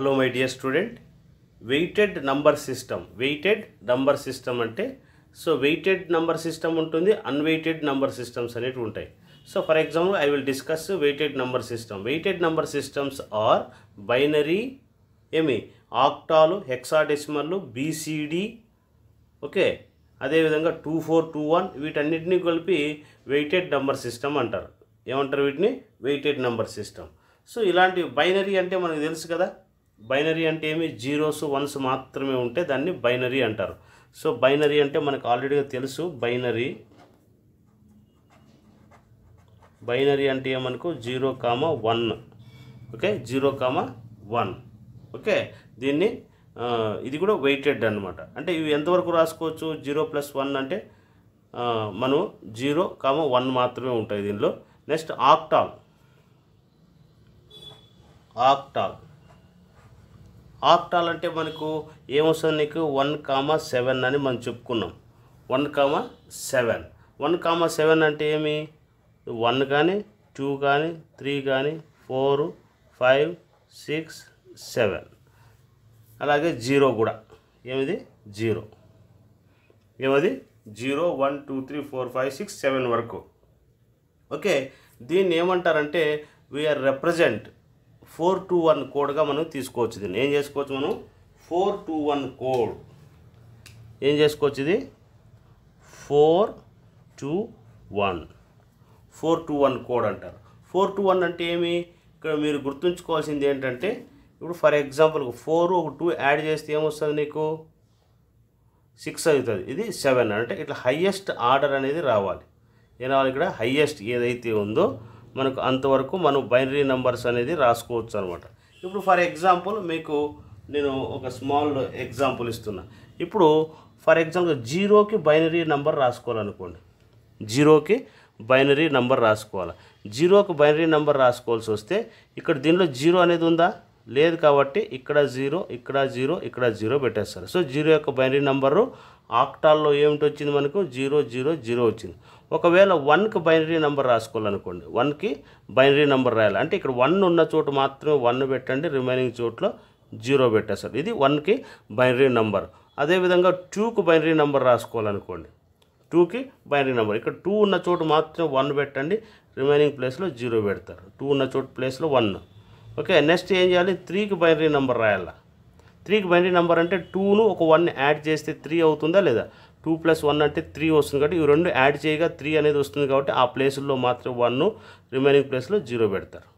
hello my dear student weighted number system weighted number system అంటే so weighted number system ఉంటుంది unweighted number systems అనేవి ఉంటాయి so for example I will discuss weighted number system weighted number systems are binary ఏమి ఆక్టాలు హెక్సాడెసిమల్లు BCD okay అదేవిధంగా two four two one వీటన్నిటినీ కలిపి వెయిటెడ్ నంబర్ సిస్టమ్ అంటారు ఏమంటారు వీటిని వెయిటెడ్ నంబర్ సిస్టమ్ సో ఇలాంటి బైనరీ అంటే మనకు తెలుసు కదా బైనరీ అంటే ఏమి జీరోస్ వన్స్ మాత్రమే ఉంటే దాన్ని బైనరీ అంటారు సో బైనరీ అంటే మనకు ఆల్రెడీగా తెలుసు బైనరీ బైనరీ అంటే ఏమనుకు zero comma one okay zero comma one okay దీన్ని ఇది కూడా వెయిటెడ్ అనమాట అంటే ఇవి ఎంతవరకు రాసుకోవచ్చు జీరో ప్లస్ వన్ అంటే మనం జీరో కామ వన్ మాత్రమే ఉంటాయి దీనిలో నెక్స్ట్ ఆక్టాల్ ఆక్టాల్ ఆప్టాల్ అంటే మనకు ఏమొస్తుంది నీకు వన్ కామా సెవెన్ అని మనం చెప్పుకున్నాం one comma seven one comma seven అంటే ఏమి వన్ కానీ టూ కానీ త్రీ కానీ ఫోరు ఫైవ్ సిక్స్ సెవెన్ అలాగే జీరో కూడా ఏమిది జీరో ఏమది zero one two three four five six seven వరకు ఓకే దీన్ని ఏమంటారంటే we represent four two one కోడ్గా మనం తీసుకోవచ్చు దీన్ని ఏం చేసుకోవచ్చు మనం ఫోర్ టూ వన్ కోడ్ ఏం చేసుకోవచ్చు ఇది four two one four two one code అంటారు ఫోర్ టూ వన్ అంటే ఏమి ఇక్కడ మీరు గుర్తుంచుకోవాల్సింది ఏంటంటే ఇప్పుడు ఫర్ ఎగ్జాంపుల్ ఫోర్ ఒక టూ యాడ్ చేస్తే ఏమొస్తుంది నీకు సిక్స్ అవుతుంది ఇది సెవెన్ అంటే ఇట్లా హయ్యెస్ట్ ఆర్డర్ అనేది రావాలి ఏం రావాలి ఇక్కడ హయ్యెస్ట్ ఏదైతే ఉందో మనకు అంతవరకు మనం బైనరీ నెంబర్స్ అనేది రాసుకోవచ్చు అనమాట ఇప్పుడు ఫర్ ఎగ్జాంపుల్ మీకు నేను ఒక స్మాల్ ఎగ్జాంపుల్ ఇస్తున్నా ఇప్పుడు ఫర్ ఎగ్జాంపుల్ జీరోకి బైనరీ నెంబర్ రాసుకోవాలనుకోండి జీరోకి బైనరీ నెంబర్ రాసుకోవాలి జీరోకి బైనరీ నెంబర్ రాసుకోవాల్సి వస్తే ఇక్కడ దీనిలో జీరో అనేది ఉందా లేదు కాబట్టి ఇక్కడ జీరో ఇక్కడ జీరో ఇక్కడ జీరో పెట్టేస్తారు సో జీరో యొక్క బైనరీ నెంబరు ఆక్టాల్లో ఏమిటి వచ్చింది మనకు జీరో జీరో జీరో వచ్చింది ఒకవేళ వన్కి బైనరీ నెంబర్ రాసుకోవాలనుకోండి వన్కి బైనరీ నెంబర్ రాయాలి అంటే ఇక్కడ వన్ ఉన్న చోటు మాత్రమే వన్ పెట్టండి రిమైనింగ్ చోట్లో జీరో పెట్టేస్తారు ఇది వన్కి బైనరీ నెంబర్ అదేవిధంగా టూకు బైనరీ నెంబర్ రాసుకోవాలనుకోండి టూకి బైనరీ నెంబర్ ఇక్కడ టూ ఉన్న చోటు మాత్రం వన్ పెట్టండి రిమైనింగ్ ప్లేస్లో జీరో పెడతారు టూ ఉన్న చోటు ప్లేస్లో వన్ ఓకే నెక్స్ట్ ఏం చేయాలి త్రీకి బైనరీ నెంబర్ రాయాలా త్రీకి బైనరీ నెంబర్ అంటే టూను ఒక వన్ యాడ్ చేస్తే త్రీ అవుతుందా లేదా టూ ప్లస్ వన్ అంటే త్రీ వస్తుంది కాబట్టి ఇవి రెండు యాడ్ చేయగా త్రీ అనేది వస్తుంది కాబట్టి ఆ ప్లేసుల్లో మాత్రం వన్ను రిమైనింగ్ ప్లేస్లో జీరో పెడతారు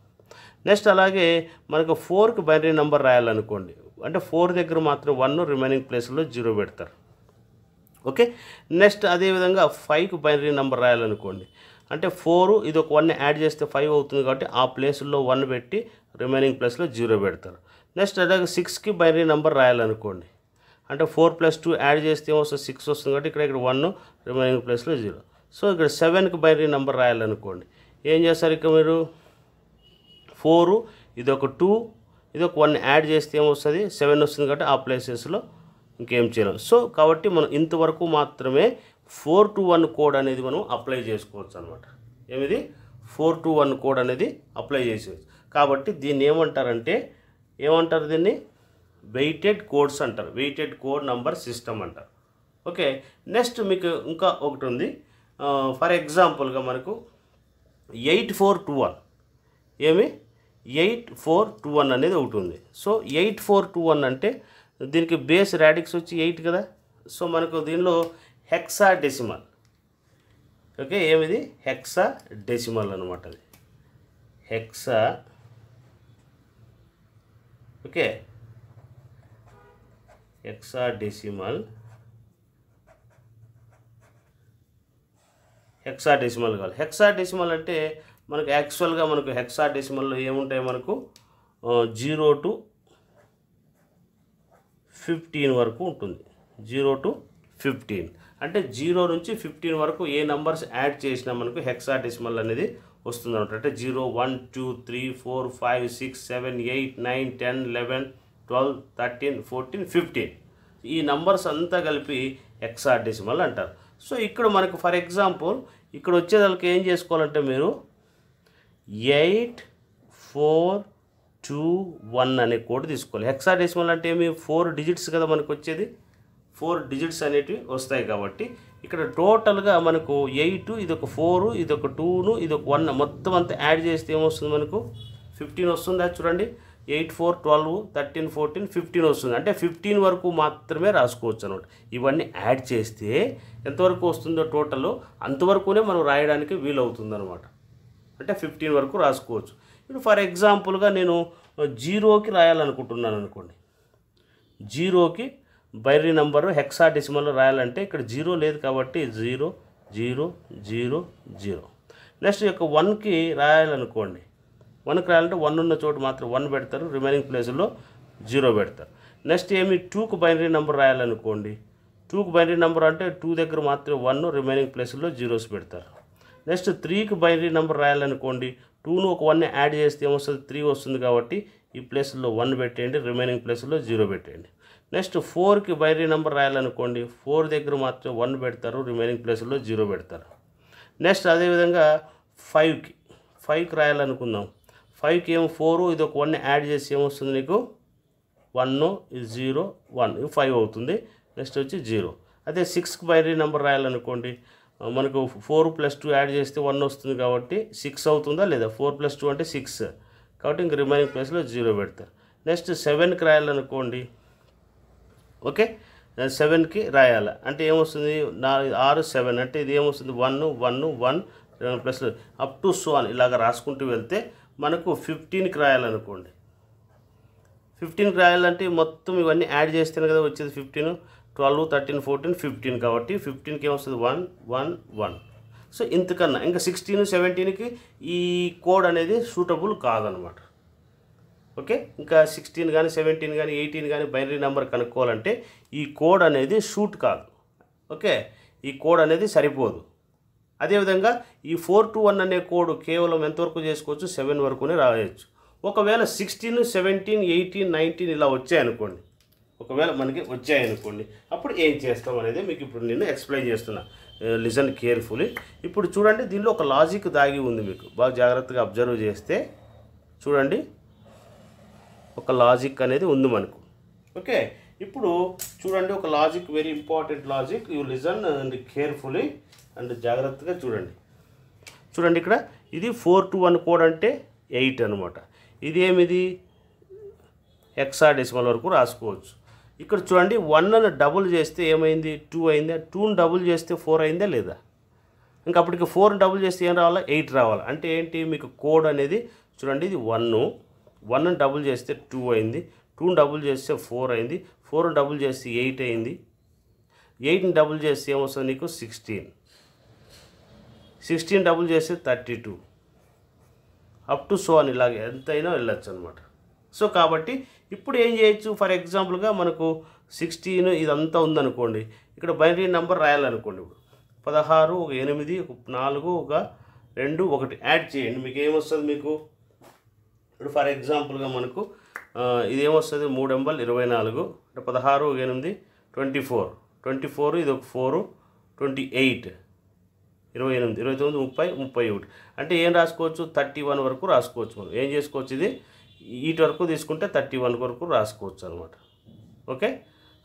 నెక్స్ట్ అలాగే మనకు ఫోర్కి బైనరీ నెంబర్ రాయాలనుకోండి అంటే ఫోర్ దగ్గర మాత్రం వన్ రిమైనింగ్ ప్లేస్లో జీరో పెడతారు ఓకే నెక్స్ట్ అదేవిధంగా ఫైవ్కి బైనరీ నెంబర్ రాయాలనుకోండి అంటే ఫోర్ ఇది ఒక వన్ యాడ్ చేస్తే ఫైవ్ అవుతుంది కాబట్టి ఆ ప్లేసుల్లో వన్ పెట్టి రిమైనింగ్ ప్లేస్లో జీరో పెడతారు నెక్స్ట్ అలాగే సిక్స్కి బైనరీ నెంబర్ రాయాలనుకోండి అంటే ఫోర్ ప్లస్ టూ యాడ్ చేస్తే ఏమొస్తుంది సిక్స్ వస్తుంది కాబట్టి ఇక్కడ ఇక్కడ వన్ రిమైనింగ్ ప్లేస్లో జీరో సో ఇక్కడ సెవెన్కి బైనరీ నెంబర్ రాయాలనుకోండి ఏం చేస్తారు ఇక మీరు ఫోరు ఇది ఒక టూ ఇది ఒక వన్ యాడ్ చేస్తే ఏమొస్తుంది సెవెన్ వస్తుంది కాబట్టి ఆ ప్లేసెస్లో ఇంకేం చేయలేము సో కాబట్టి మనం ఇంతవరకు మాత్రమే ఫోర్ టు వన్ కోడ్ అనేది మనం అప్లై చేసుకోవచ్చు అనమాట ఏమిది ఫోర్ టు వన్ కోడ్ అనేది అప్లై చేసేవచ్చు కాబట్టి దీన్ని ఏమంటారంటే ఏమంటారు దీన్ని వెయిటెడ్ కోడ్స్ అంటారు వెయిటెడ్ కోడ్ నంబర్ సిస్టమ్ అంటారు ఓకే నెక్స్ట్ మీకు ఇంకా ఒకటి ఉంది ఫర్ ఎగ్జాంపుల్గా మనకు ఎయిట్ ఫోర్ టూ వన్ ఏమి ఎయిట్ ఫోర్ టూ వన్ అనేది ఒకటి ఉంది so eight four two one అంటే దీనికి బేస్ ర్యాడిక్స్ వచ్చి ఎయిట్ కదా సో మనకు దీనిలో హెక్సా డెసిమల్ ఓకే ఏమిది హెక్సా డెసిమల్ అనమాట అది హెక్సా ఓకే హెక్సాడెసిమల్ హెక్సాడెసిమల్ కావాలి హెక్సాడెసిమల్ అంటే మనకు యాక్చువల్గా మనకు హెక్సాడెసిమల్లో ఏముంటాయి మనకు జీరో టు ఫిఫ్టీన్ వరకు ఉంటుంది జీరో టు ఫిఫ్టీన్ అంటే జీరో నుంచి ఫిఫ్టీన్ వరకు ఏ నంబర్స్ యాడ్ చేసినా మనకు హెక్సాడెసిమల్ అనేది వస్తుంది అంటే zero one two three four five six seven eight nine ten eleven twelve thirteen fourteen fifteen ఈ నంబర్స్ అంతా కలిపి హెక్సాడెసిమల్ అంటారు సో ఇక్కడ మనకు ఫర్ ఎగ్జాంపుల్ ఇక్కడ వచ్చేదానికి ఏం చేసుకోవాలంటే మీరు ఎయిట్ ఫోర్ టూ వన్ అనే కోడ్ తీసుకోవాలి హెక్సాడెసిమల్ అంటే ఏమి ఫోర్ డిజిట్స్ కదా మనకు వచ్చేది ఫోర్ డిజిట్స్ అనేటివి వస్తాయి కాబట్టి ఇక్కడ టోటల్గా మనకు ఎయిట్ ఇది ఒక ఫోరు ఇది ఒక టూను ఇది ఒక వన్ మొత్తం అంతా యాడ్ చేస్తే ఏమొస్తుంది మనకు ఫిఫ్టీన్ వస్తుందా చూడండి eight four twelve thirteen fourteen fifteen వస్తుంది అంటే ఫిఫ్టీన్ వరకు మాత్రమే రాసుకోవచ్చు అనమాట ఇవన్నీ యాడ్ చేస్తే ఎంతవరకు వస్తుందో టోటల్ అంతవరకునే మనం రాయడానికి వీలవుతుంది అనమాట అంటే ఫిఫ్టీన్ వరకు రాసుకోవచ్చు ఇప్పుడు ఫర్ ఎగ్జాంపుల్గా నేను జీరోకి రాయాలనుకుంటున్నాను అనుకోండి జీరోకి బైరీ నెంబరు హెక్సా డెసిమల్లో రాయాలంటే ఇక్కడ జీరో లేదు కాబట్టి zero zero zero zero next యొక్క వన్కి రాయాలనుకోండి వన్కి రాయాలంటే వన్ ఉన్న చోటు మాత్రం వన్ పెడతారు రిమైనింగ్ ప్లేసుల్లో జీరో పెడతారు నెక్స్ట్ ఏమి టూకు బైనరీ నెంబర్ రాయాలనుకోండి టూకు బైనరీ నెంబర్ అంటే టూ దగ్గర మాత్రం వన్ రిమైనింగ్ ప్లేసుల్లో జీరోస్ పెడతారు నెక్స్ట్ త్రీకి బైనరీ నెంబర్ రాయాలనుకోండి టూను ఒక వన్ యాడ్ చేస్తే ఏమొస్తుంది త్రీ వస్తుంది కాబట్టి ఈ ప్లేస్లో వన్ పెట్టేయండి రిమైనింగ్ ప్లేస్లో జీరో పెట్టేయండి నెక్స్ట్ ఫోర్కి బైనరీ నెంబర్ రాయాలనుకోండి ఫోర్ దగ్గర మాత్రం వన్ పెడతారు రిమైనింగ్ ప్లేసుల్లో జీరో పెడతారు నెక్స్ట్ అదేవిధంగా ఫైవ్కి ఫైవ్కి రాయాలనుకుందాం ఫైవ్కి ఏమో ఫోర్ ఇది ఒక వన్ యాడ్ చేసి ఏమొస్తుంది నీకు వన్ ఇది జీరో వన్ ఇది ఫైవ్ అవుతుంది నెక్స్ట్ వచ్చి జీరో అదే సిక్స్కి బైనరీ నెంబర్ రాయాలనుకోండి మనకు ఫోర్ ప్లస్ టూ యాడ్ చేస్తే వన్ వస్తుంది కాబట్టి సిక్స్ అవుతుందా లేదా ఫోర్ ప్లస్ టూ అంటే సిక్స్ కాబట్టి ఇంక రిమైనింగ్ ప్లేస్లో జీరో పెడతారు నెక్స్ట్ సెవెన్కి రాయాలనుకోండి ఓకే సెవెన్కి రాయాల అంటే ఏమొస్తుంది నా ఆరు సెవెన్ అంటే ఇది ఏమొస్తుంది one one one plus up to so అని ఇలాగ రాసుకుంటూ వెళ్తే మనకు ఫిఫ్టీన్కి రాయాలనుకోండి ఫిఫ్టీన్కి రాయాలంటే మొత్తం ఇవన్నీ యాడ్ చేస్తేనే కదా వచ్చేది fifteen twelve thirteen fourteen fifteen కాబట్టి ఫిఫ్టీన్కి ఏమొస్తుంది వన్ వన్ వన్ సో ఇంతకన్నా ఇంకా సిక్స్టీన్ సెవెంటీన్కి ఈ కోడ్ అనేది సూటబుల్ కాదనమాట ఓకే ఇంకా సిక్స్టీన్ కానీ సెవెంటీన్ కానీ ఎయిటీన్ కానీ బైనరీ నెంబర్ కనుక్కోవాలంటే ఈ కోడ్ అనేది షూట్ కాదు ఓకే ఈ కోడ్ అనేది సరిపోదు అదేవిధంగా ఈ ఫోర్ టు వన్ అనే కోడ్ కేవలం ఎంతవరకు చేసుకోవచ్చు సెవెన్ వరకునే రాయొచ్చు ఒకవేళ సిక్స్టీన్ సెవెంటీన్ ఎయిటీన్ నైన్టీన్ ఇలా వచ్చాయనుకోండి ఒకవేళ మనకి వచ్చాయనుకోండి అప్పుడు ఏం చేస్తాం అనేది మీకు ఇప్పుడు నేను ఎక్స్ప్లెయిన్ చేస్తున్నా లిజన్ కేర్ఫుల్లీ ఇప్పుడు చూడండి దీనిలో ఒక లాజిక్ దాగి ఉంది మీకు బాగా జాగ్రత్తగా అబ్జర్వ్ చేస్తే చూడండి ఒక లాజిక్ అనేది ఉంది మనకు ఓకే ఇప్పుడు చూడండి ఒక logic very important logic you listen and carefully and జాగ్రత్తగా చూడండి చూడండి ఇక్కడ ఇది ఫోర్ టు వన్ కోడ్ అంటే ఎయిట్ అనమాట ఇది ఇదేమిది హెక్సాడెసిమల్ వరకు రాసుకోవచ్చు ఇక్కడ చూడండి వన్ అని డబుల్ చేస్తే ఏమైంది టూ అయిందా టూని డబుల్ చేస్తే ఫోర్ అయిందా లేదా ఇంకా అప్పటికి ఫోర్ని డబుల్ చేస్తే ఏం రావాలా ఎయిట్ రావాలి అంటే ఏంటి మీకు కోడ్ అనేది చూడండి ఇది వన్ను వన్ డబుల్ చేస్తే టూ అయింది టూని డబుల్ చేస్తే ఫోర్ అయింది ఫోర్ని డబుల్ చేస్తే ఎయిట్ అయింది ఎయిట్ని డబుల్ చేస్తే ఏమొస్తుంది నీకు సిక్స్టీన్ సిక్స్టీన్ డబుల్ చేస్తే thirty two up to so అని ఇలాగే ఎంతైనా వెళ్ళచ్చు అనమాట సో కాబట్టి ఇప్పుడు ఏం చేయొచ్చు ఫర్ ఎగ్జాంపుల్గా మనకు సిక్స్టీన్ ఇదంతా ఉందనుకోండి ఇక్కడ బైనరీ నెంబర్ రాయాలనుకోండి ఇప్పుడు పదహారు ఒక ఎనిమిది ఒక నాలుగు ఒక రెండు ఒకటి యాడ్ చేయండి మీకు ఏమొస్తుంది మీకు ఇప్పుడు ఫర్ ఎగ్జాంపుల్గా మనకు ఇదేమొస్తుంది మూడు ఎంబల్ ఇరవై నాలుగు అంటే పదహారు ఎనిమిది ట్వంటీ ఫోర్ ట్వంటీ ఫోర్ ఇది ఒక ఫోరు ట్వంటీ ఎయిట్ ఇరవై ఎనిమిది ఇరవై తొమ్మిది ముప్పై ముప్పై ఒకటి అంటే ఏం రాసుకోవచ్చు థర్టీ వన్ వరకు రాసుకోవచ్చు మనం ఏం చేసుకోవచ్చు ఇది ఈటి వరకు తీసుకుంటే థర్టీ వన్ వరకు రాసుకోవచ్చు అనమాట ఓకే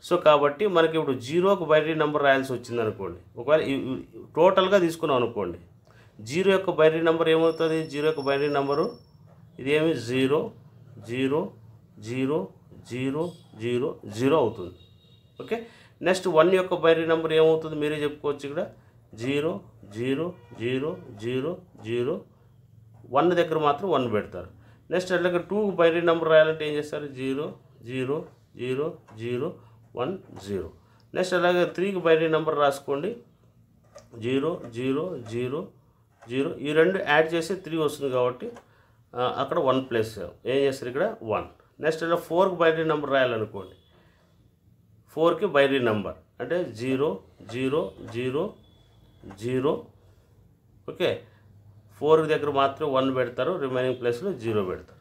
సో కాబట్టి మనకి ఇప్పుడు జీరోకు బైనరీ నెంబర్ రాయాల్సి వచ్చింది అనుకోండి ఒకవేళ టోటల్గా తీసుకున్నాం అనుకోండి జీరో యొక్క బైనరీ నెంబర్ ఏమవుతుంది జీరో యొక్క బైనరీ నెంబరు ఇదేమి zero zero zero zero zero zero అవుతుంది ఓకే నెక్స్ట్ వన్ యొక్క బైనరీ నెంబర్ ఏమవుతుంది మీరే చెప్పుకోవచ్చు ఇక్కడ zero zero zero zero zero one దగ్గర మాత్రం వన్ పెడతారు నెక్స్ట్ అట్లాగే టూ బైరీ నెంబర్ రాయాలంటే ఏం చేస్తారు zero zero zero zero one zero next అలాగే త్రీకి బైరీ నెంబర్ రాసుకోండి జీరో జీరో జీరో జీరో ఈ రెండు యాడ్ చేసి త్రీ వస్తుంది కాబట్టి అక్కడ వన్ ప్లస్ ఏం చేస్తారు ఇక్కడ వన్ నెక్స్ట్ అలా ఫోర్కి బైరీ నెంబర్ రాయాలనుకోండి ఫోర్కి బైరీ నెంబర్ అంటే zero zero zero zero okay four దగ్గర మాత్రమే వన్ పెడతారు రిమైనింగ్ ప్లేస్లో జీరో పెడతారు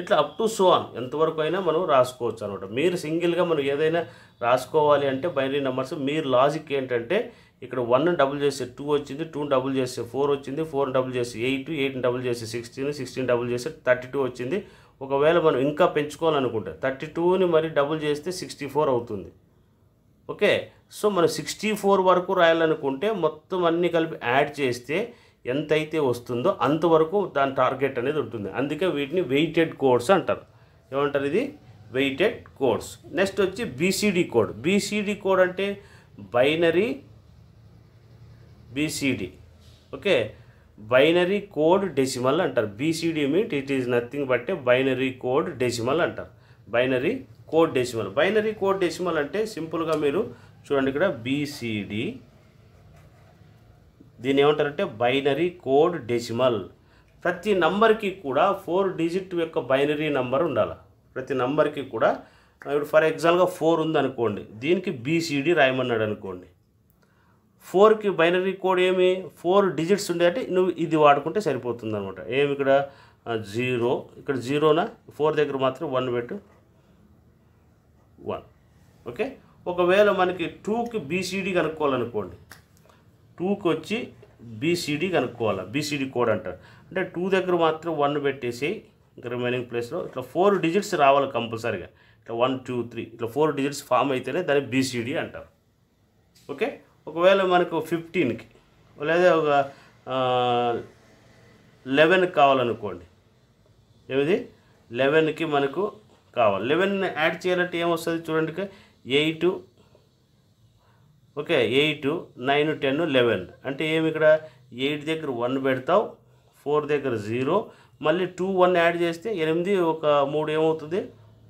ఇట్లా అప్ టు సో ఆన్ ఎంతవరకు అయినా మనం రాసుకోవచ్చు అనమాట మీరు సింగిల్గా మనం ఏదైనా రాసుకోవాలి అంటే బైనరీ నెంబర్స్ మీరు లాజిక్ ఏంటంటే ఇక్కడ వన్ డబుల్ చేసి టూ వచ్చింది టూ డబుల్ చేసి ఫోర్ వచ్చింది ఫోర్ డబుల్ చేసి ఎయిట్ ఎయిట్ డబుల్ చేసి సిక్స్టీన్ సిక్స్టీన్ డబుల్ చేసి థర్టీ టూ వచ్చింది ఒకవేళ మనం ఇంకా పెంచుకోవాలనుకుంటే థర్టీ టూని మరి డబుల్ చేస్తే సిక్స్టీ ఫోర్ అవుతుంది ఓకే సో మనం సిక్స్టీ ఫోర్ వరకు రాయాలనుకుంటే మొత్తం అన్నీ కలిపి యాడ్ చేస్తే ఎంతైతే వస్తుందో అంతవరకు దాని టార్గెట్ అనేది ఉంటుంది అందుకే వీటిని వెయిటెడ్ కోడ్స్ అంటారు ఏమంటారు ఇది వెయిటెడ్ కోడ్స్ నెక్స్ట్ వచ్చి బీసీడీ కోడ్ బీసీడీ కోడ్ అంటే binary BCD okay binary code decimal అంటారు BCD meet it is nothing but binary code decimal అంటారు binary code decimal binary code decimal అంటే సింపుల్గా మీరు చూడండి ఇక్కడ బీసీడీ దీన్ని ఏమంటారంటే బైనరీ కోడ్ డెసిమల్ ప్రతి నంబర్కి కూడా ఫోర్ డిజిట్ యొక్క బైనరీ నంబర్ ఉండాలి ప్రతి నంబర్కి కూడా ఇప్పుడు ఫర్ ఎగ్జాంపుల్గా ఫోర్ ఉందనుకోండి దీనికి బీసీడీ రాయమన్నాడు అనుకోండి ఫోర్కి బైనరీ కోడ్ ఏమి ఫోర్ డిజిట్స్ ఉండే అంటే నువ్వు ఇది వాడుకుంటే సరిపోతుంది అనమాట ఏమి ఇక్కడ జీరో ఇక్కడ జీరోనా ఫోర్ దగ్గర మాత్రం వన్ పెట్టు వన్ ఓకే ఒకవేళ మనకి టూకి బీసీడీ కనుక్కోవాలనుకోండి టూకి వచ్చి బీసీడీ కనుక్కోవాలి బీసీడీ కోడ్ అంటారు అంటే టూ దగ్గర మాత్రం వన్ పెట్టేసి ఇంకా రిమైనింగ్ ప్లేస్లో ఇట్లా ఫోర్ డిజిట్స్ రావాలి కంపల్సరీగా ఇట్లా వన్ టూ త్రీ ఇట్లా ఫోర్ డిజిట్స్ ఫామ్ అయితేనే దాన్ని బీసీడీ అంటారు ఓకే ఒకవేళ మనకు ఫిఫ్టీన్కి లేదా ఒక లెవెన్ కావాలనుకోండి ఏమిది లెవెన్కి మనకు కావాలి లెవెన్ యాడ్ చేయాలంటే ఏమొస్తుంది చూడండి eight okay eight nine ten eleven అంటే ఏమి ఇక్కడ ఎయిట్ దగ్గర వన్ పెడతావు ఫోర్ దగ్గర జీరో మళ్ళీ టూ వన్ యాడ్ చేస్తే ఎనిమిది ఒక మూడు ఏమవుతుంది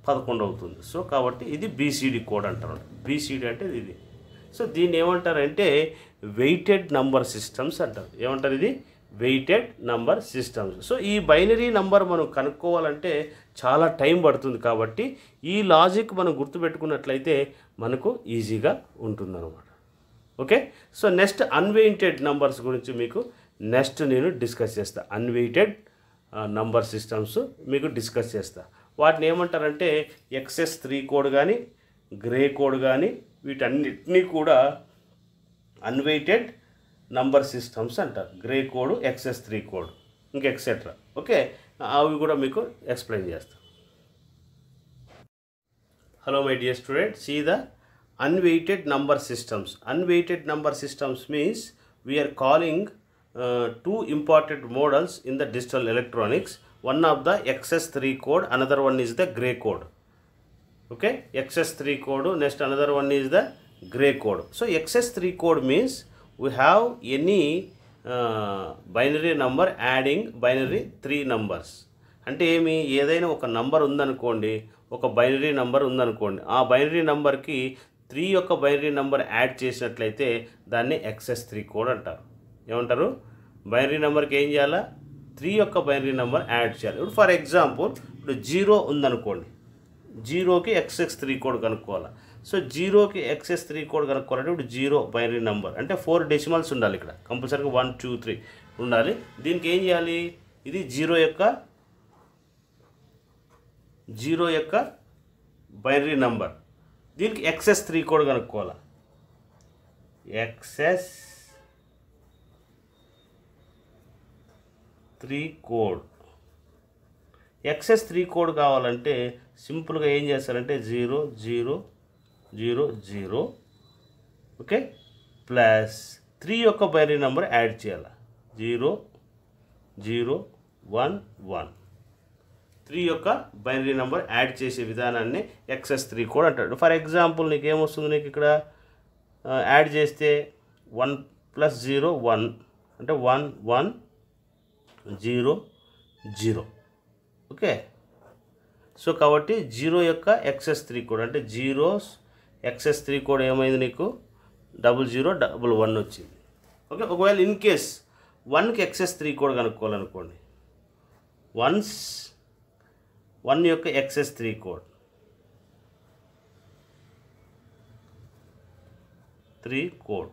పదకొండు అవుతుంది సో కాబట్టి ఇది బీసీడీ కోడ్ అంటారు బీసీడీ అంటే ఇది సో దీన్ని ఏమంటారంటే వెయిటెడ్ నంబర్ సిస్టమ్స్ అంటారు ఏమంటారు ఇది వెయిటెడ్ నంబర్ సిస్టమ్స్ సో ఈ బైనరీ నంబర్ మనం కనుక్కోవాలంటే చాలా టైం పడుతుంది కాబట్టి ఈ లాజిక్ మనం గుర్తుపెట్టుకున్నట్లయితే మనకు ఈజీగా ఉంటుందన్నమాట okay so next unweighted numbers గురించి మీకు నెక్స్ట్ నేను డిస్కస్ చేస్తాను అన్వెయిటెడ్ నంబర్ సిస్టమ్స్ మీకు డిస్కస్ చేస్తా వాటిని ఏమంటారంటే ఎక్సెస్ త్రీ కోడ్ కానీ గ్రే కోడ్ కానీ వీటన్నిటినీ కూడా unweighted number systems center gray code xs3 code etc okay uh, i will explain just hello my dear student see the unweighted number systems unweighted number systems means we are calling uh, two important models in the digital electronics one of the xs3 code another one is the gray code okay xs3 code next another one is the gray code so xs3 code means we have any binary number adding binary three numbers అంటే ఏమి ఏదైనా ఒక number ఉందనుకోండి ఒక binary number ఉందనుకోండి ఆ binary నంబర్కి three యొక్క బైనరీ నంబర్ యాడ్ చేసినట్లయితే దాన్ని ఎక్సెస్ త్రీ కోడ్ అంటారు ఏమంటారు బైనరీ నెంబర్కి ఏం చేయాలా త్రీ యొక్క బైనరీ నెంబర్ యాడ్ చేయాలి ఇప్పుడు ఫర్ ఎగ్జాంపుల్ ఇప్పుడు జీరో ఉందనుకోండి జీరోకి ఎక్స్ఎక్స్ త్రీ కోడ్ కనుక్కోవాలి సో జీరోకి ఎక్సెస్ త్రీ కోడ్ కనుక్కోవాలంటే ఇప్పుడు జీరో బైనరీ నెంబర్ అంటే ఫోర్ డెసిమల్స్ ఉండాలి ఇక్కడ కంపల్సరీగా వన్ టూ త్రీ ఉండాలి దీనికి ఏం చేయాలి ఇది జీరో యొక్క జీరో యొక్క బైనరీ నెంబర్ దీనికి ఎక్సెస్ త్రీ కోడ్ కనుక్కోవాలి excess three code excess three code కావాలంటే సింపుల్గా ఏం చేస్తారంటే zero zero zero zero okay plus three యొక్క బైనరీ నెంబర్ యాడ్ చేయాలి zero zero one one three యొక్క బైనరీ నెంబర్ యాడ్ చేసే విధానాన్ని ఎక్సెస్ త్రీ కూడా అంటాడు ఫర్ ఎగ్జాంపుల్ నీకు ఏమొస్తుంది నీకు ఇక్కడ యాడ్ చేస్తే వన్ ప్లస్ జీరో వన్ అంటే one one zero zero okay so కాబట్టి జీరో యొక్క ఎక్సెస్ త్రీ కూడా అంటే జీరోస్ ఎక్సెస్ త్రీ కోడ్ ఏమైంది నీకు డబుల్ జీరో డబుల్ వన్ వచ్చింది ఓకే ఒకవేళ ఇన్ కేస్ వన్కి ఎక్సెస్ త్రీ కోడ్ కనుక్కోవాలనుకోండి వన్స్ వన్ యొక్క excess three code three code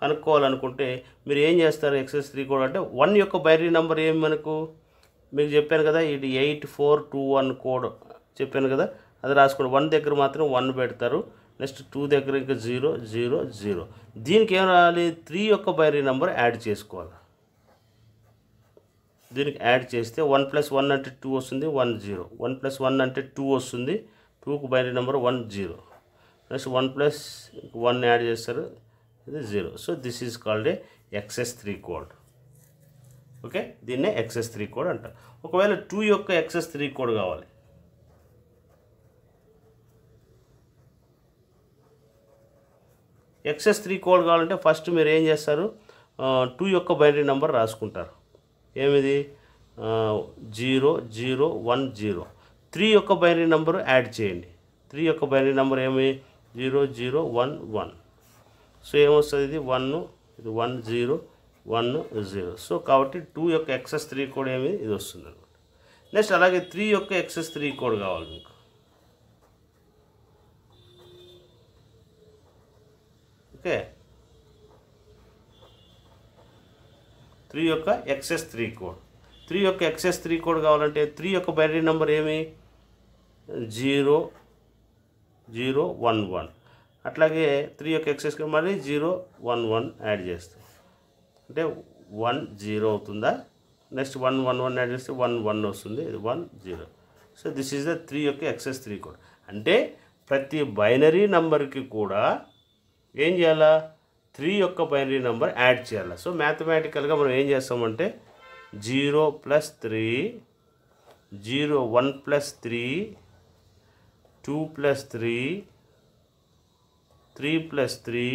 కనుక్కోవాలనుకుంటే మీరు ఏం చేస్తారు ఎక్సెస్ త్రీ కోడ్ అంటే వన్ యొక్క బైరీ నెంబర్ ఏమి మనకు మీకు చెప్పాను కదా ఇది eight four two one code చెప్పాను కదా అది రాసుకోండి వన్ దగ్గర మాత్రం వన్ పెడతారు నెక్స్ట్ టూ దగ్గర ఇంకా జీరో జీరో జీరో దీనికి ఏం రావాలి త్రీ యొక్క బైరీ నెంబర్ యాడ్ చేసుకోవాలి దీనికి యాడ్ చేస్తే వన్ ప్లస్ వన్ అంటే టూ వస్తుంది one zero one plus one అంటే టూ వస్తుంది టూకు binary number one zero next one plus one add చేస్తారు ఇది zero so this is called a excess three code okay దీన్నే ఎక్సెస్ త్రీ కోడ్ అంటారు ఒకవేళ టూ యొక్క ఎక్సెస్ త్రీ కోడ్ కావాలి ఎక్సెస్ త్రీ కోడ్ కావాలంటే ఫస్ట్ మీరు ఏం చేస్తారు టూ యొక్క బైనరీ నెంబర్ రాసుకుంటారు ఏమిది zero zero one zero three యొక్క బైనరీ నెంబర్ యాడ్ చేయండి త్రీ యొక్క బైనరీ నెంబర్ ఏమి zero zero one one so ఏమొస్తుంది ఇది వన్ ఇది one zero one zero so కాబట్టి టూ యొక్క ఎక్సెస్ త్రీ కోడ్ ఏమి ఇది వస్తుంది అనమాట నెక్స్ట్ అలాగే త్రీ యొక్క ఎక్సెస్ త్రీ కోడ్ కావాలి మీకు ఓకే త్రీ యొక్క ఎక్సెస్ త్రీ కోడ్ త్రీ యొక్క ఎక్సెస్ త్రీ కోడ్ కావాలంటే త్రీ యొక్క బైనరీ నెంబర్ ఏమి జీరో జీరో వన్ వన్ అట్లాగే త్రీ యొక్క ఎక్సెస్ మళ్ళీ జీరో వన్ వన్ యాడ్ చేస్తాం అంటే వన్ జీరో అవుతుందా next one one one add చేస్తే వన్ వన్ వస్తుంది ఇది one zero so this is the three యొక్క ఎక్సెస్ త్రీ కోడ్ అంటే ప్రతి బైనరీ నంబర్కి కూడా ఏం చేయాలా త్రీ యొక్క బైనరీ నెంబర్ యాడ్ చేయాలి సో మ్యాథమెటికల్గా మనం ఏం చేస్తామంటే zero plus three zero one plus three two plus three three plus three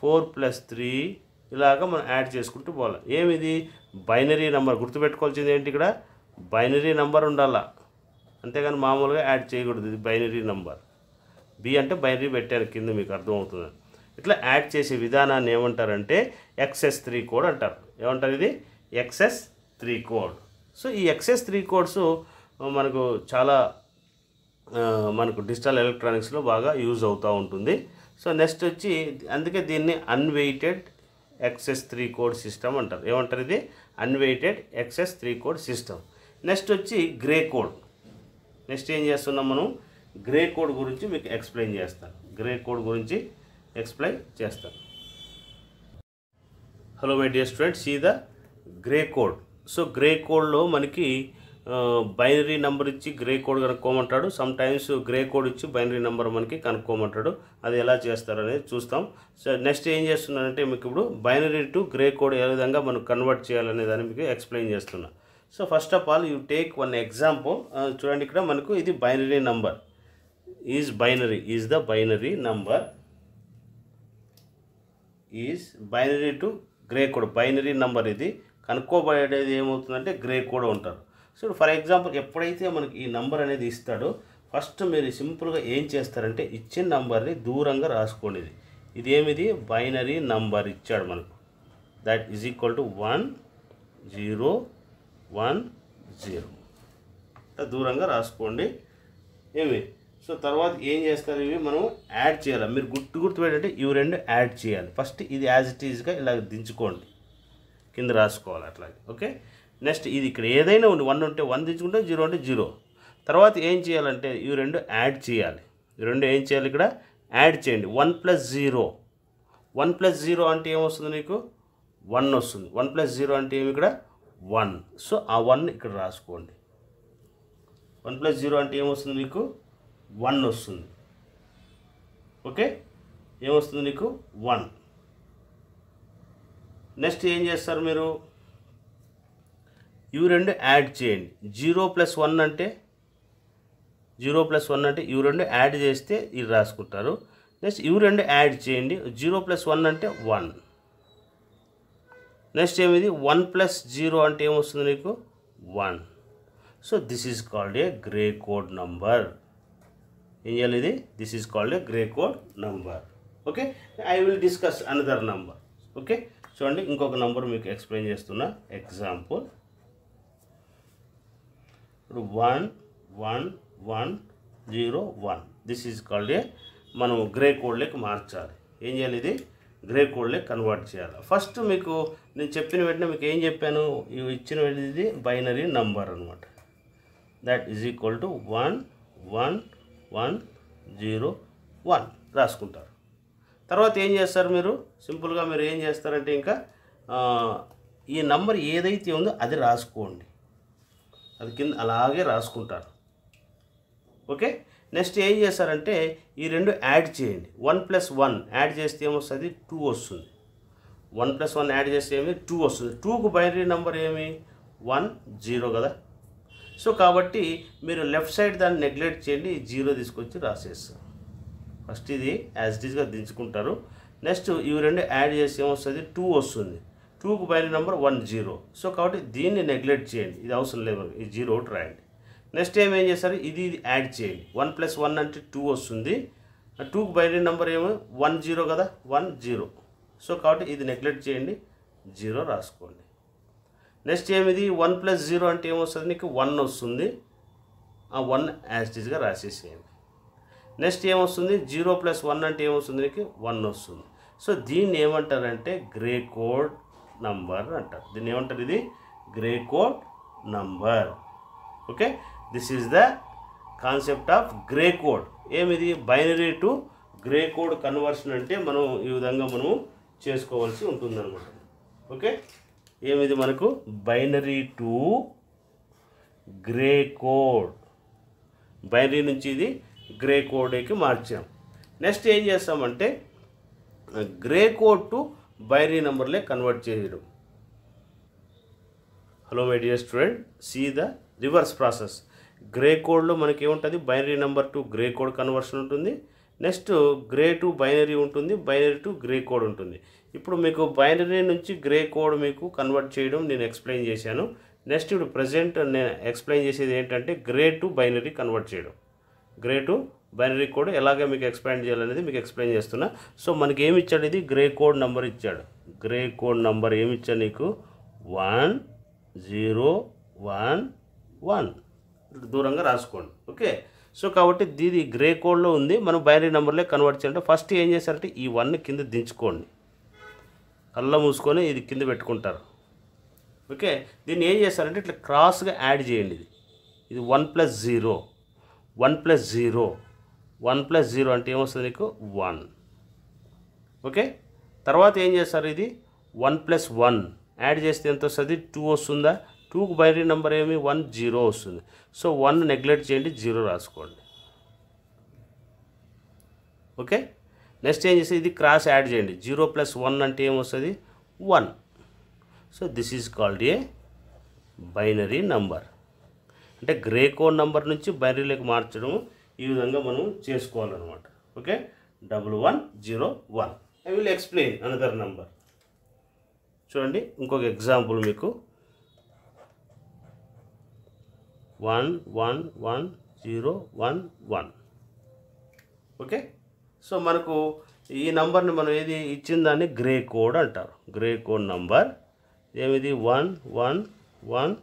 four plus three ఇలాగ మనం యాడ్ చేసుకుంటూ పోవాలి ఏమిది బైనరీ నెంబర్ గుర్తుపెట్టుకోవాల్సింది ఏంటి ఇక్కడ బైనరీ నెంబర్ ఉండాలా అంతేగాని మామూలుగా యాడ్ చేయకూడదు ఇది బైనరీ నెంబర్ బి అంటే బైనరీ పెట్టారు కింద మీకు అర్థమవుతుంది ఇట్లా యాడ్ చేసే విధానాన్ని ఏమంటారంటే ఎక్సెస్ త్రీ కోడ్ అంటారు ఏమంటారు ఇది ఎక్సెస్ త్రీ కోడ్ సో ఈ ఎక్సెస్ త్రీ కోడ్స్ మనకు చాలా మనకు డిజిటల్ ఎలక్ట్రానిక్స్లో బాగా యూజ్ అవుతూ ఉంటుంది సో నెక్స్ట్ వచ్చి అందుకే దీన్ని unweighted excess three code system అంటారు ఏమంటారు ఇది unweighted excess three code system next వచ్చి గ్రే కోడ్ నెక్స్ట్ ఏం చేస్తున్నాం మనం గ్రే కోడ్ గురించి మీకు ఎక్స్ప్లెయిన్ చేస్తాను గ్రే కోడ్ గురించి ఎక్స్ప్లెయిన్ చేస్తాను హలో మై డియర్ స్టూడెంట్స్ ఈ the gray code so gray కోడ్లో మనకి బైనరీ నెంబర్ ఇచ్చి గ్రే కోడ్ కనుక్కోమంటాడు సమ్ టైమ్స్ గ్రే కోడ్ ఇచ్చి బైనరీ నెంబర్ మనకి కనుక్కోమంటాడు అది ఎలా చేస్తారు అనేది చూస్తాం సో నెక్స్ట్ ఏం చేస్తున్నానంటే మీకు ఇప్పుడు బైనరీ టు గ్రే కోడ్ ఏ విధంగా మనం కన్వర్ట్ చేయాలనే దాన్ని మీకు ఎక్స్ప్లెయిన్ చేస్తున్నా so first of all you take one example చూడండి ఇక్కడ మనకు ఇది binary number is binary is the binary number is binary to gray code binary number ఇది కనుక్కోబడేది ఏమవుతుందంటే గ్రే కోడ్ ఉంటారు సో ఫర్ ఎగ్జాంపుల్ ఎప్పుడైతే మనకి ఈ నెంబర్ అనేది ఇస్తాడో ఫస్ట్ మీరు సింపుల్గా ఏం చేస్తారంటే ఇచ్చిన నెంబర్ని దూరంగా రాసుకోండి ఇది ఇదేమిది బైనరీ నంబర్ ఇచ్చాడు మనకు that is equal to one zero one zero దూరంగా రాసుకోండి ఏమి సో తర్వాత ఏం చేస్తారు ఇవి మనం యాడ్ చేయాలి మీరు గుర్తు గుర్తు గుర్తుపెట్టంటే ఇవి రెండు యాడ్ చేయాలి ఫస్ట్ ఇది యాజ్ ఇట్ ఈజ్గా ఇలా దించుకోండి కింద రాసుకోవాలి అట్లాగే ఓకే నెక్స్ట్ ఇది ఇక్కడ ఏదైనా ఉంది వన్ ఉంటే వన్ దించుకుంటే జీరో అంటే జీరో తర్వాత ఏం చేయాలంటే ఇవి రెండు యాడ్ చేయాలి ఈ రెండు ఏం చేయాలి ఇక్కడ యాడ్ చేయండి one plus zero one plus zero అంటే ఏమొస్తుంది నీకు వన్ వస్తుంది వన్ ప్లస్ జీరో అంటే ఏమి ఇక్కడ వన్ సో ఆ వన్ ఇక్కడ రాసుకోండి వన్ ప్లస్ జీరో అంటే ఏమొస్తుంది నీకు వన్ వస్తుంది ఓకే ఏమొస్తుంది నీకు వన్ నెక్స్ట్ ఏం చేస్తారు మీరు ఇవి రెండు యాడ్ చేయండి జీరో ప్లస్ వన్ అంటే జీరో ప్లస్ వన్ అంటే ఇవి రెండు యాడ్ చేస్తే ఇది రాసుకుంటారు నెక్స్ట్ ఇవి రెండు యాడ్ చేయండి జీరో ప్లస్ వన్ అంటే వన్ నెక్స్ట్ ఏమిది వన్ ప్లస్ జీరో అంటే ఏమొస్తుంది నీకు one so this is called a gray code number వేయాలి ఇది this is called a gray code number okay I will discuss another number okay చూడండి ఇంకొక number మీకు ఎక్స్ప్లెయిన్ చేస్తున్నా ఎగ్జాంపుల్ ఇప్పుడు one one one zero one this is called a మనం gray కోడ్లోకి మార్చాలి ఏం చేయాలి ఇది గ్రే కోడ్లోకి కన్వర్ట్ చేయాలి ఫస్ట్ మీకు నేను చెప్పిన వెంటనే మీకు ఏం చెప్పాను ఇవి ఇచ్చిన వెంటనే ఇది బైనరీ నంబర్ అనమాట that is equal to one one one zero one రాసుకుంటారు తర్వాత ఏం చేస్తారు మీరు సింపుల్గా మీరు ఏం చేస్తారంటే ఇంకా ఈ నంబర్ ఏదైతే ఉందో అది రాసుకోండి అది కింద అలాగే రాసుకుంటారు ఓకే నెక్స్ట్ ఏం చేస్తారంటే ఈ రెండు యాడ్ చేయండి వన్ ప్లస్ వన్ యాడ్ చేస్తే ఏమొస్తుంది టూ వస్తుంది వన్ ప్లస్ వన్ యాడ్ చేస్తే ఏమి టూ వస్తుంది టూకు బైనరీ నెంబర్ ఏమి వన్ జీరో కదా సో కాబట్టి మీరు లెఫ్ట్ సైడ్ దాన్ని నెగ్లెక్ట్ చేయండి జీరో తీసుకొచ్చి రాసేస్తారు ఫస్ట్ ఇది యాజ్ ఇట్గా దించుకుంటారు నెక్స్ట్ ఇవి రెండు యాడ్ చేసి ఏమొస్తుంది టూ వస్తుంది టూకు బయలు నెంబర్ వన్ జీరో సో కాబట్టి దీన్ని నెగ్లెక్ట్ చేయండి ఇది అవసరం లేదు ఈ జీరో ఒకటి రాయండి నెక్స్ట్ టైం ఏం చేస్తారు ఇది ఇది యాడ్ చేయండి వన్ ప్లస్ వన్ అంటే టూ వస్తుంది టూకు బైనరీ నెంబర్ ఏమో వన్ జీరో కదా వన్ జీరో సో కాబట్టి ఇది నెగ్లెక్ట్ చేయండి జీరో రాసుకోండి నెక్స్ట్ ఏమిది వన్ ప్లస్ జీరో అంటే ఏమొస్తుంది నీకు వన్ వస్తుంది ఆ వన్ యాజిటీజ్గా రాసేసేయండి నెక్స్ట్ ఏమొస్తుంది జీరో ప్లస్ వన్ అంటే ఏమొస్తుంది నీకు వన్ వస్తుంది సో దీన్ని ఏమంటారంటే గ్రే కోడ్ నంబర్ అంటారు దీన్ని ఏమంటారు ఇది gray code number okay this is the concept of gray code ఏమిది binary to gray code conversion అంటే మనం ఈ విధంగా మనము చేసుకోవాల్సి ఉంటుందన్నమాట ఓకే ఏమిది మనకు binary to gray code binary నుంచి ఇది గ్రే కోడ్కి మార్చాం నెక్స్ట్ ఏం చేస్తామంటే గ్రే కోడ్ టు బైనరీ నెంబర్లే కన్వర్ట్ చేయడం hello my dear student see the reverse process gray కోడ్లో మనకి ఏముంటుంది binary number to gray code conversion ఉంటుంది నెక్స్ట్ గ్రే టు బైనరీ ఉంటుంది బైనరీ టు గ్రే కోడ్ ఉంటుంది ఇప్పుడు మీకు బైనరీ నుంచి గ్రే కోడ్ మీకు కన్వర్ట్ చేయడం నేను ఎక్స్ప్లెయిన్ చేశాను నెక్స్ట్ ఇప్పుడు ప్రజెంట్ నేను ఎక్స్ప్లెయిన్ చేసేది ఏంటంటే గ్రే టు బైనరీ కన్వర్ట్ చేయడం గ్రే టు బైనరీ కోడ్ ఎలాగ మీకు ఎక్స్ప్లెయిన్ చేయాలనేది మీకు ఎక్స్ప్లెయిన్ చేస్తున్నా సో మనకి ఏమి ఇచ్చాడు ఇది గ్రే కోడ్ నెంబర్ ఇచ్చాడు గ్రే కోడ్ నెంబర్ ఏమి ఇచ్చాడు నీకు వన్ జీరో వన్ వన్ దూరంగా రాసుకోండి ఓకే సో కాబట్టి దీది గ్రే కోడ్లో ఉంది మనం బైనరీ నెంబర్లే కన్వర్ట్ చేయాలంటే ఫస్ట్ ఏం చేశారంటే ఈ వన్ కింద దించుకోండి కళ్ళ మూసుకొని ఇది కింద పెట్టుకుంటారు ఓకే దీన్ని ఏం చేస్తారంటే ఇట్లా క్రాస్గా యాడ్ చేయండి ఇది ఇది one plus zero one plus zero one plus zero అంటే ఏమొస్తుంది నీకు వన్ ఓకే తర్వాత ఏం చేస్తారు ఇది వన్ ప్లస్ వన్ యాడ్ చేస్తే ఎంత వస్తుంది టూ వస్తుందా టూకు బైనరీ నెంబర్ ఏమి వన్ జీరో వస్తుంది సో వన్ నెగ్లెక్ట్ చేయండి జీరో రాసుకోండి ఓకే నెక్స్ట్ ఏం చేస్తే ఇది క్రాస్ యాడ్ చేయండి జీరో ప్లస్ వన్ అంటే ఏమొస్తుంది one so this is called a binary number అంటే గ్రే కోడ్ నంబర్ నుంచి బైనరీలోకి మార్చడం ఈ విధంగా మనం చేసుకోవాలన్నమాట okay double one zero one I will explain another number చూడండి ఇంకొక ఎగ్జాంపుల్ మీకు one one one zero one one okay so మనకు ఈ నంబర్ని మనం ఏది ఇచ్చిన దాన్ని గ్రే కోడ్ అంటారు గ్రే కోడ్ నంబర్ ఏమిది one one one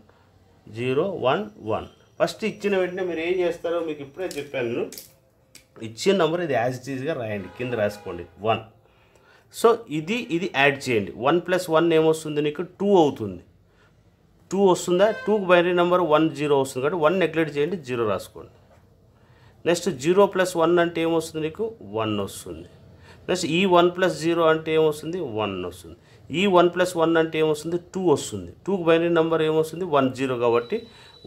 zero one one first ఇచ్చిన వెంటనే మీరు ఏం చేస్తారో మీకు ఇప్పుడే చెప్పాను ఇచ్చిన నెంబర్ ఇది యాజ్ ఇట్ ఈజ్గా రాయండి కింద రాసుకోండి వన్ సో ఇది ఇది యాడ్ చేయండి వన్ ప్లస్ వన్ ఏమొస్తుంది నీకు టూ అవుతుంది టూ వస్తుందా టూకి బైనరీ నెంబర్ వన్ జీరో వస్తుంది కాబట్టి వన్ నెగ్లెక్ట్ చేయండి జీరో రాసుకోండి నెక్స్ట్ జీరో ప్లస్ వన్ అంటే ఏమొస్తుంది నీకు వన్ వస్తుంది నెక్స్ట్ ఈ వన్ ప్లస్ జీరో అంటే ఏమొస్తుంది వన్ వస్తుంది ఈ వన్ ప్లస్ వన్ అంటే ఏమొస్తుంది టూ వస్తుంది టూకి బైనరీ నెంబర్ ఏమొస్తుంది వన్ జీరో కాబట్టి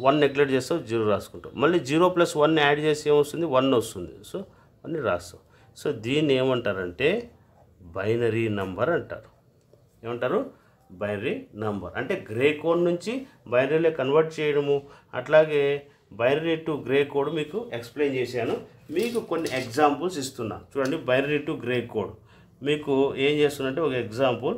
వన్ నెగ్లెక్ట్ చేస్తావు జీరో రాసుకుంటావు మళ్ళీ జీరో ప్లస్ వన్ యాడ్ చేసి ఏమొస్తుంది వన్ వస్తుంది సో అన్నీ రాస్తావు సో దీన్ని ఏమంటారంటే బైనరీ నంబర్ అంటారు ఏమంటారు బైనరీ నంబర్ అంటే గ్రే కోడ్ నుంచి బైనరీలో కన్వర్ట్ చేయడము అట్లాగే బైనరీ టు గ్రే కోడ్ మీకు ఎక్స్ప్లెయిన్ చేశాను మీకు కొన్ని ఎగ్జాంపుల్స్ ఇస్తున్నా చూడండి బైనరీ టు గ్రే కోడ్ మీకు ఏం చేస్తున్నంటే ఒక ఎగ్జాంపుల్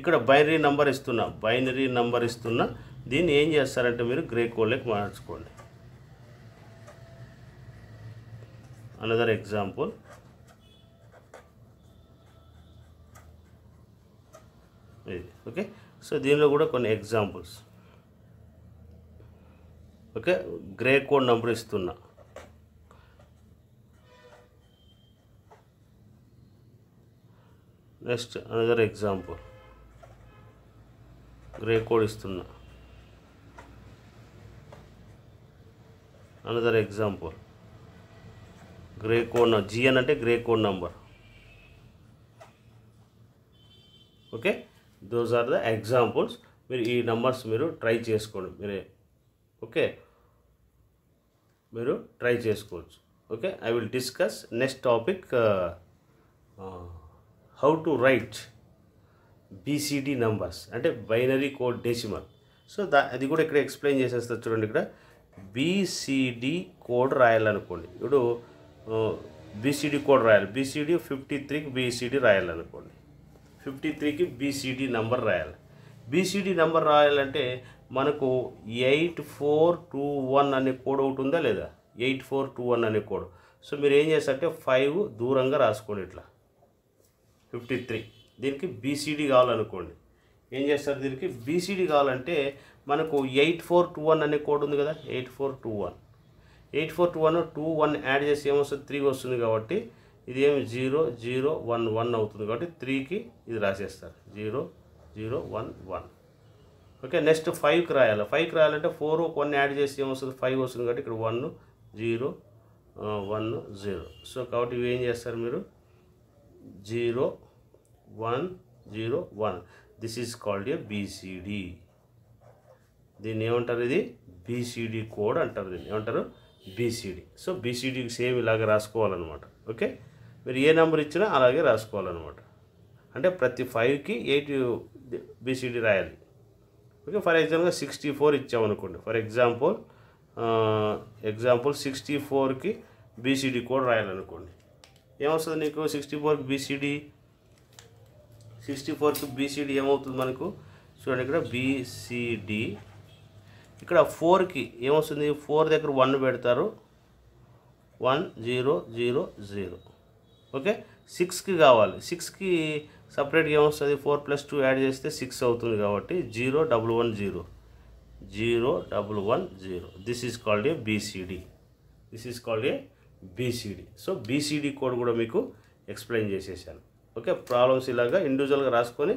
ఇక్కడ బైనరీ నంబర్ ఇస్తున్నా బైనరీ నంబర్ ఇస్తున్నా దీన్ని ఏం చేస్తారంటే మీరు గ్రే కోడ్లోకి మార్చుకోండి అనదర్ ఎగ్జాంపుల్ ఓకే సో దీనిలో కూడా కొన్ని examples okay gray code number ఇస్తున్నా next another example gray code ఇస్తున్నా another example gray code GN అంటే gray code number okay those are the examples మీరు ఈ నెంబర్స్ మీరు ట్రై చేసుకోండి మీరే ఓకే మీరు ట్రై చేసుకోవచ్చు okay I will discuss next topic how to write BCD numbers అంటే బైనరీ కోడ్ డెసిమల్ సో దా అది కూడా ఇక్కడ ఎక్స్ప్లెయిన్ చేసేస్తారు చూడండి ఇక్కడ బీసీడీ కోడ్ రాయాలనుకోండి ఇప్పుడు బీసీడీ uh, కోడ్ రాయాలి బీసీడీ ఫిఫ్టీ త్రీకి బీసీడీ రాయాలనుకోండి ఫిఫ్టీ త్రీకి బీసీడీ నంబర్ రాయాలి బీసీడీ నంబర్ రాయాలంటే మనకు ఎయిట్ ఫోర్ టూ వన్ అనే కోడ్ ఒకటి ఉందా లేదా ఎయిట్ ఫోర్ టూ వన్ అనే కోడ్ సో మీరు ఏం చేస్తారంటే ఫైవ్ దూరంగా రాసుకోండి ఇట్లా ఫిఫ్టీ త్రీ దీనికి బీసీడీ కావాలనుకోండి ఏం చేస్తారు దీనికి బీసీడీ కావాలంటే మనకు ఎయిట్ ఫోర్ టూ వన్ అనే కోడ్ ఉంది కదా eight four two one eight four two one two one add చేసి ఏమొస్తుంది త్రీ వస్తుంది కాబట్టి ఇది ఏమి జీరో జీరో వన్ వన్ అవుతుంది కాబట్టి త్రీకి ఇది రాసేస్తారు zero zero one one okay next ఫైవ్కి రాయాలి ఫైవ్కి రాయాలంటే ఫోర్ వన్ యాడ్ చేసి ఏమొస్తుంది ఫైవ్ వస్తుంది కాబట్టి ఇక్కడ one zero one zero so కాబట్టి ఇవి ఏం చేస్తారు మీరు zero one zero one this is called a BCD దీన్ని ఏమంటారు ఇది బీసీడీ కోడ్ అంటారు దీన్ని ఏమంటారు బీసీడీ సో బీసీడీకి సేమ్ ఇలాగ రాసుకోవాలన్నమాట ఓకే మీరు ఏ నెంబర్ ఇచ్చినా అలాగే రాసుకోవాలన్నమాట అంటే ప్రతి ఫైవ్కి ఎయిట్ బీసీడీ రాయాలి ఓకే ఫర్ ఎగ్జాంపుల్గా సిక్స్టీ ఫోర్ ఇచ్చామనుకోండి ఫర్ ఎగ్జాంపుల్ ఎగ్జాంపుల్ సిక్స్టీ ఫోర్కి బీసీడీ కోడ్ రాయాలనుకోండి ఏమొస్తుంది నీకు సిక్స్టీ ఫోర్కి బీసీడీ సిక్స్టీ ఫోర్కి బీసీడీ ఏమవుతుంది మనకు చూడండి ఇక్కడ బీసీడీ ఇక్కడ ఫోర్కి ఏమొస్తుంది ఫోర్ దగ్గర వన్ పెడతారు one zero zero zero okay సిక్స్కి కావాలి సిక్స్కి సపరేట్గా ఏమొస్తుంది ఫోర్ ప్లస్ టూ యాడ్ చేస్తే సిక్స్ అవుతుంది కాబట్టి zero double one zero zero double one zero this is called a BCD this is called a BCD so BCD code కూడా మీకు ఎక్స్ప్లెయిన్ చేసేసాను ఓకే ప్రాబ్లమ్స్ ఇలాగా ఇండివిజువల్గా రాసుకొని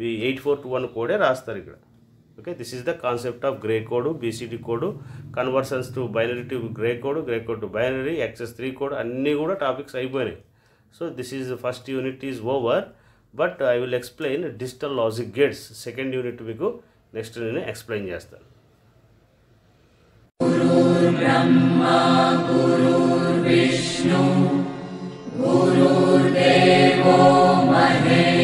B eight four two one కోడే రాస్తారు ఇక్కడ okay this is the concept of gray code bcd code కన్వర్సన్స్ to binary to gray code gray code to binary access three code అన్నీ కూడా టాపిక్స్ అయిపోయినాయి so this is first unit is over but I will explain digital logic gates second unit మీకు next నేను explain చేస్తాను మహే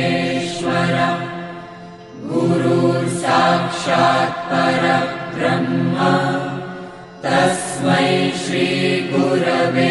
साक्षात् परब्रह्म तस्मै श्रीगुरवे